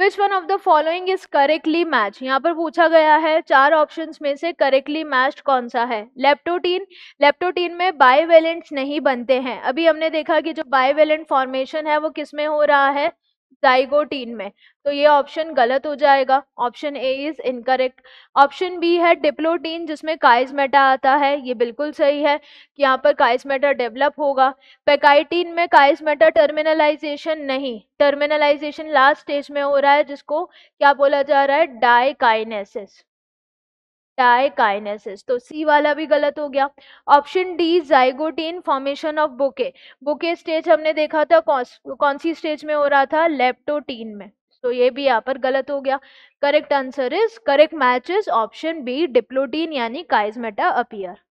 which one of the following is correctly match यहाँ पर पूछा गया है चार ऑप्शन में से करेक्टली मैच कौन सा है लेप्टोटीन लेप्टोटीन में बाइवेलेंट्स नहीं बनते हैं अभी हमने देखा कि जो बाइवेलेंट फॉर्मेशन है वो किसमें हो रहा है जाइगोटीन में तो ये ऑप्शन गलत हो जाएगा option A is incorrect option B है डिप्लोटीन जिसमें काइजमेटा आता है ये बिल्कुल सही है कि यहाँ पर काइजमेटा डेवलप होगा पेकाइटीन में काइजमेटा टर्मिनलाइजेशन नहीं टर्मिनलाइजेशन लास्ट स्टेज में हो रहा है जिसको क्या बोला जा रहा है डाइकाइनेसिस डाइकाइनेसिस तो सी वाला भी गलत हो गया option D zygotene formation of bouquet bouquet stage हमने देखा था कौन कौन सी स्टेज में हो रहा था लेप्टोटीन में तो ये भी यहाँ पर गलत हो गया correct answer is correct match is option B diplotene यानी काइजमेटा अपियर